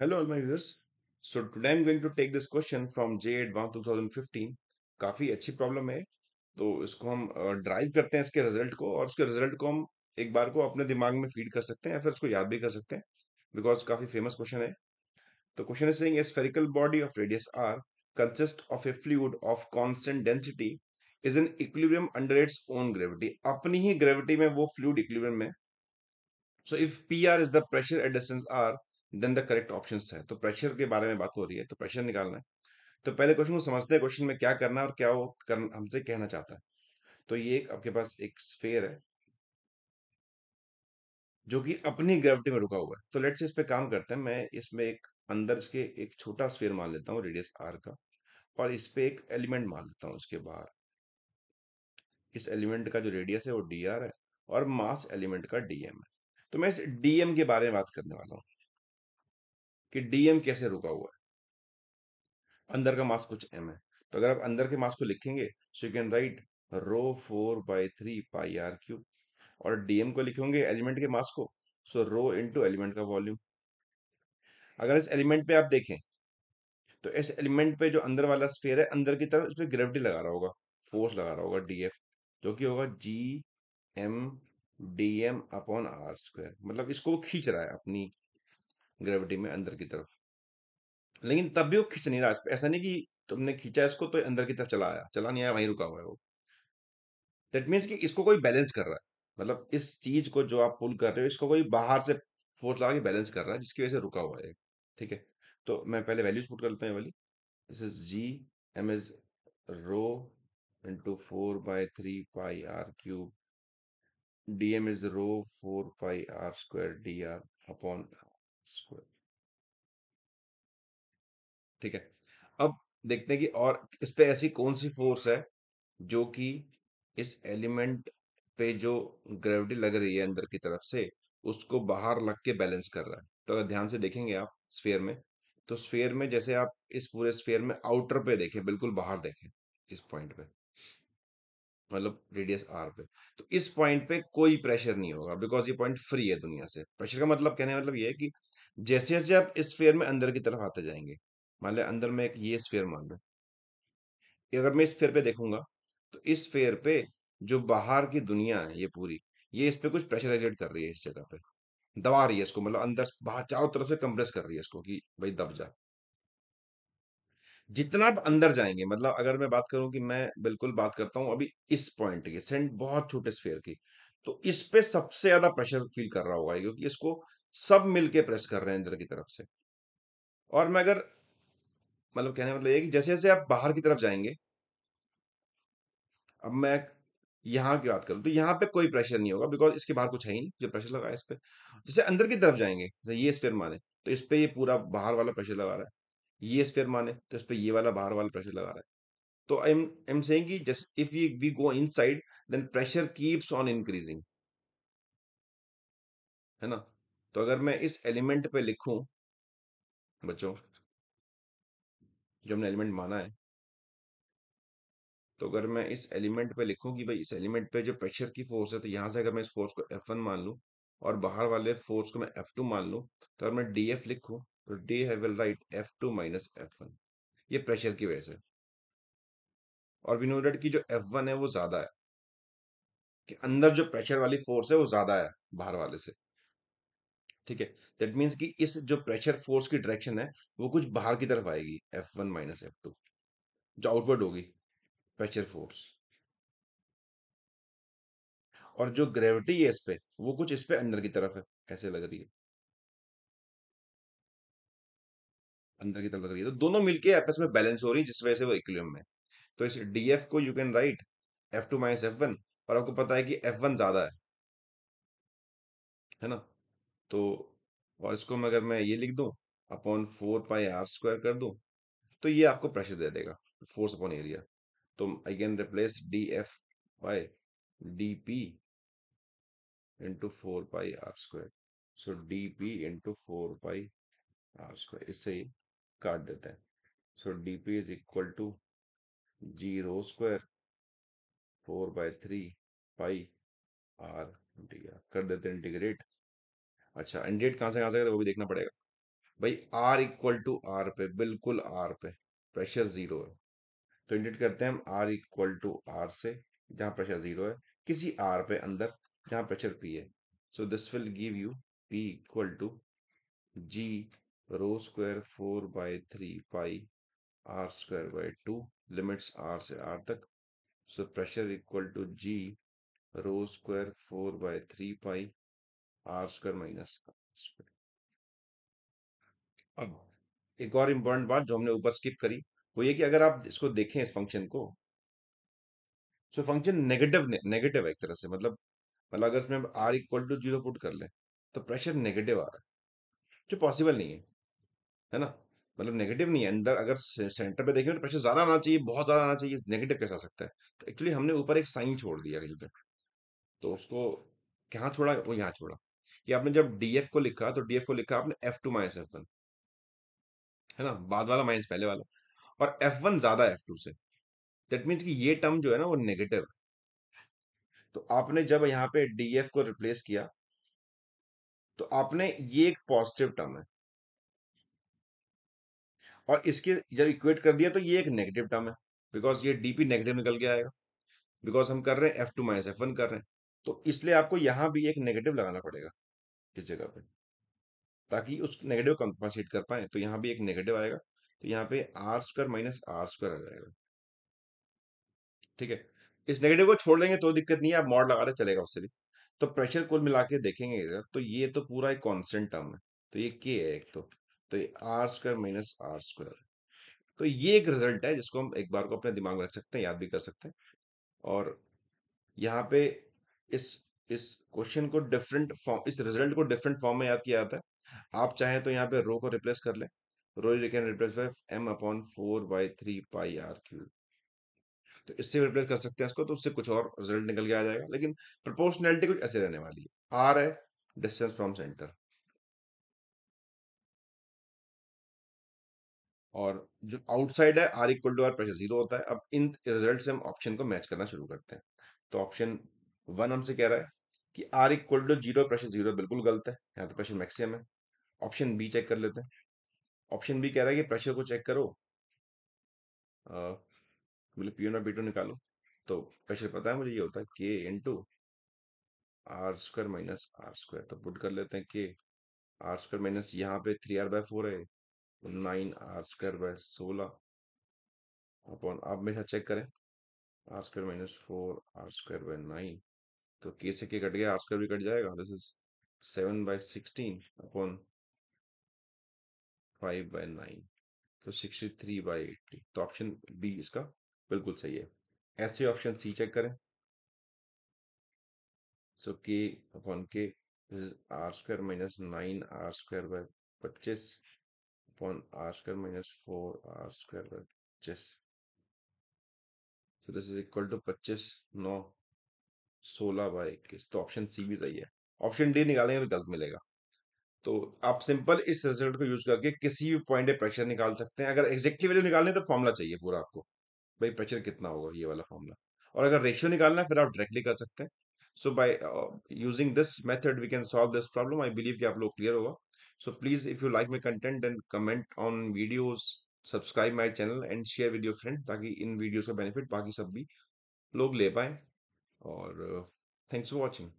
Hello all my viewers. So today I'm going to take this question from J Advanced 2015. काफी अच्छी problem है तो इसको हम ड्राइव करते हैं इसके रिजल्ट को और उसके रिजल्ट को हम एक बार को अपने दिमाग में फीड कर सकते हैं या फिर उसको याद भी कर सकते हैं बिकॉज काफी फेमस क्वेश्चन है तो question is saying spherical body of radius R consist of a fluid of constant density is in equilibrium under its own gravity अपनी ही ग्रेविटी में वो फ्लूड इक्विलिब्रियम में so if P R is the pressure at distance R then the correct option है तो pressure के बारे में बात हो रही है तो प्रेशर निकालना है तो पहले क्वेश्चन को समझते हैं क्वेश्चन में क्या करना है और क्या वो करना हमसे कहना चाहता है तो ये एक आपके पास एक स्फेयर है जो कि अपनी ग्रेविटी में रुका हुआ है तो लेट्स इस पे काम करते हैं मैं इसमें एक अंदर के एक छोटा स्फेयर मान लेता हूँ रेडियस आर का और इस पे एक एलिमेंट मान लेता हूँ उसके बाहर इस एलिमेंट का जो रेडियस है वो डी आर है और मास एलिमेंट का डीएम है तो मैं इस डीएम के बारे में बात करने वाला हूँ कि डीएम कैसे रुका हुआ है अंदर का मास कुछ एम है तो अगर आप अंदर के मास को लिखेंगे so you can write rho four by three pi R cube और डीएम को लिखेंगे एलिमेंट के मास को सो रो इंटू एलिमेंट का वॉल्यूम अगर इस एलिमेंट पे आप देखें तो इस एलिमेंट पे जो अंदर वाला स्फेयर है अंदर की तरफ इसमें ग्रेविटी लगा रहा होगा फोर्स लगा रहा होगा डीएफ जो कि होगा G M D M upon R square मतलब इसको वो खींच रहा है अपनी ग्रेविटी में अंदर की तरफ लेकिन तब भी वो खींच नहीं रहा ऐसा नहीं कि तुमने खींचा इसको तो अंदर की तरफ चला आया चला नहीं आया वहीं रुका हुआ है वो दैट मीन्स कि इसको कोई बैलेंस कर रहा है मतलब इस चीज को जो आप पुल कर रहे हो इसको कोई बाहर से फोर्स लगा के बैलेंस कर रहा है जिसकी वजह से रुका हुआ है ठीक है तो मैं पहले वैल्यूज पुट कर लेता हूँ वाली this is G M is rho into four by three pi R cube D M is rho four pi R square D R upon ठीक है अब देखते हैं कि और इस पे ऐसी कौन सी फोर्स है जो कि इस एलिमेंट पे जो ग्रेविटी लग रही है अंदर की तरफ से उसको बाहर लग के बैलेंस कर रहा है तो अगर ध्यान से देखेंगे आप स्फेयर में तो स्फेयर में जैसे आप इस पूरे स्फेयर में आउटर पे देखें बिल्कुल बाहर देखें इस पॉइंट पे मतलब रेडियस आर पे तो इस पॉइंट पे कोई प्रेशर नहीं होगा बिकॉज ये पॉइंट फ्री है दुनिया से प्रेशर का मतलब कहने का मतलब ये है कि जैसे जैसे आप इस स्फेयर में अंदर की तरफ आते जाएंगे मान लें अंदर में एक ये स्फेयर मान लो अगर मैं इस फेयर पे देखूंगा तो इस फेयर पे जो बाहर की दुनिया है ये पूरी ये इस पर कुछ प्रेशराइजेड कर रही है इस जगह पे दबा रही है इसको मतलब अंदर बाहर चारों तरफ से कंप्रेस कर रही है इसको कि भाई दब जा जितना आप अंदर जाएंगे मतलब अगर मैं बात करूं कि मैं बिल्कुल बात करता हूं अभी इस पॉइंट की सेंट बहुत छोटे स्फेयर की तो इस पे सबसे ज्यादा प्रेशर फील कर रहा होगा क्योंकि इसको सब मिलके प्रेस कर रहे हैं इंद्र की तरफ से और मैं अगर मतलब कहने मतलब ये कि जैसे जैसे आप बाहर की तरफ जाएंगे अब मैं यहां की बात करूं तो यहां पे कोई प्रेशर नहीं होगा बिकॉज इसके बाहर कुछ है ही नहीं जो प्रेशर लगा है इस पर जैसे अंदर की तरफ जाएंगे जैसे ये स्पेयर माने तो इस पर ये पूरा बाहर वाला प्रेशर लगा रहा है ये स्पेयर माने तो इस पर ये वाला बाहर वाला प्रेशर लगा रहा है तो I am I am saying कि just if we we go inside then pressure keeps on increasing है ना तो अगर मैं इस एलिमेंट पे लिखूं बच्चों जो हमने एलिमेंट माना है तो अगर मैं इस एलिमेंट पे लिखूं कि भाई इस एलिमेंट पे जो प्रेशर की फोर्स है तो यहां से अगर मैं इस फोर्स को एफ वन मान लू और बाहर वाले फोर्स को मैं एफ टू मान लू तो अगर मैं डी एफ लिखू तो D I will write F two minus F one ये प्रेशर की वजह से और विनोडेड की जो एफ वन है वो ज्यादा है कि अंदर जो प्रेशर वाली फोर्स है वो ज्यादा है बाहर वाले से ठीक है दैट मीन्स कि इस जो प्रेशर फोर्स की डायरेक्शन है वो कुछ बाहर की तरफ आएगी F one minus F two जो आउटवर्ड होगी प्रेशर फोर्स और जो ग्रेविटी है इस पर वो कुछ इस पर अंदर की तरफ है ऐसे लग रही है अंदर की तरफ लग रही है तो दोनों मिलके आपस में बैलेंस हो रही है जिस वजह से वो इक्विलिब्रियम में तो इस डीएफ को you can write F two minus F one और आपको पता है कि एफ वन ज्यादा है है ना तो और इसको मैं अगर मैं ये लिख दूँ upon four pi R square कर दूँ तो ये आपको प्रेशर दे देगा फोर्स अपॉन एरिया तो I can replace D F by D P into four pi R square so D P into four pi R square इससे ही काट देते हैं so D P is equal to zero square four by three pi R D R कर देते integrate अच्छा and date कहाँ से कहाँ से वो भी देखना पड़ेगा भाई आर इक्वल टू आर पे बिल्कुल आर पे प्रेशर जीरो है तो इंडेट करते हैं हम आर इक्वल टू आर से जहाँ प्रेशर जीरो है किसी आर पे अंदर जहाँ प्रेशर पी है so this will give you P equal to G rho square four by three pi R square by two limits R से आर तक so pressure equal to G rho square four by three pi R square minus अब एक और important बात जो हमने ऊपर skip करी वो ये कि अगर आप इसको देखें इस फंक्शन को तो फंक्शन नेगेटिव नेगेटिव है एक तरह से मतलब मतलब अगर इसमें R equal to zero put कर ले तो प्रेशर नेगेटिव आ रहा है जो पॉसिबल नहीं है है ना मतलब नेगेटिव नहीं है अंदर अगर सेंटर पे देखें तो प्रेशर ज़्यादा आना चाहिए बहुत ज़्यादा आना चाहिए नेगेटिव कैसे आ सकता है तो एक्चुअली हमने ऊपर एक साइन छोड़ दिया रील पे तो उसको कहाँ छोड़ा वो यहाँ छोड़ा कि आपने जब df को लिखा तो df को लिखा आपने f2 to minus F one है ना बाद वाला माइनस पहले वाला और f1 ज्यादा f2 से दैट मीन्स कि ये टर्म जो है ना वो नेगेटिव तो आपने जब यहाँ पे df को रिप्लेस किया तो आपने ये एक पॉजिटिव टर्म है और इसके जब इक्वेट कर दिया तो ये एक नेगेटिव टर्म है बिकॉज ये डीपी नेगेटिव निकल के आएगा बिकॉज हम कर रहे हैं F two minus F one कर रहे हैं तो इसलिए आपको यहां भी एक नेगेटिव लगाना पड़ेगा इस जगह पे ताकि उस नेगेटिव कंपनसेट कर पाए तो यहां भी एक नेगेटिव आएगा तो यहां पे R square minus R square आ जाएगा ठीक है इस नेगेटिव को छोड़ देंगे तो दिक्कत नहीं है आप मॉड लगा रहे चलेगा उससे भी तो प्रेशर कुल मिला के देखेंगे इधर तो ये तो पूरा एक कॉन्स्टेंट टर्म है तो ये के है एक तो तो ये R square minus R square तो ये एक रिजल्ट है जिसको हम एक बार को अपने दिमाग में रख सकते हैं याद भी कर सकते हैं और यहाँ पे इस इस क्वेश्चन को डिफरेंट फॉर्म इस रिजल्ट को डिफरेंट फॉर्म में याद किया जाता है आप चाहें तो यहाँ पे रो को रिप्लेस कर लें rho you can replace by M upon four by three pi R cube तो इससे रिप्लेस कर सकते हैं इसको तो उससे कुछ और रिजल्ट निकल के आ जाएगा लेकिन प्रोपोर्शनैलिटी कुछ ऐसे रहने वाली है आर है डिस्टेंस फ्रॉम सेंटर और जो आउटसाइड है R equal to R pressure zero होता है अब इन रिजल्ट से हम ऑप्शन को मैच करना शुरू करते हैं तो ऑप्शन वन हमसे कह रहा है कि R equal to zero pressure zero बिल्कुल गलत है यहाँ तो प्रेशर मैक्सिमम है ऑप्शन बी चेक कर लेते हैं ऑप्शन बी कह रहा है कि प्रेशर को चेक करो बोले मतलब पी और बी निकालो तो प्रेशर पता है मुझे ये होता है K into R square minus R square तो पुट कर लेते हैं के आर स्क्वायर माइनस यहाँ पे थ्री आर बाय फोर है नाइन आर स्क्वायर बाय सोलह अपन आप मेरे साथ चेक करें R square minus four R square by nine तो के से के कट गया आर स्क्वायर भी कट जाएगा this is seven by sixteen upon five by nine तो सिक्सटी थ्री बाई एट्टी तो ऑप्शन बी इसका बिल्कुल सही है ऐसे ऑप्शन सी चेक करें सो K upon K R square minus nine R square by पच्चीस upon R square minus four R square by पच्चीस so this is equal to पच्चीस नौ सोलह बाय इक्कीस तो ऑप्शन सी भी सही है ऑप्शन डी निकालेंगे तो गलत मिलेगा तो आप सिंपल इस रिजल्ट को यूज करके किसी भी पॉइंट प्रेशर निकाल सकते हैं अगर एग्जैक्टली वैल्यू निकालने तो फॉर्मुला चाहिए पूरा आपको भाई प्रेशर कितना होगा ये वाला फॉर्मुला और अगर रेशियो निकालना है फिर आप डायरेक्टली कर सकते हैं so by using this method we can solve this problem I believe कि आप लोग क्लियर होगा so please if you like my content and comment on videos subscribe my channel and share with your friend ताकि इन videos का benefit बाकी सब भी लोग ले पाए or uh, thanks for watching.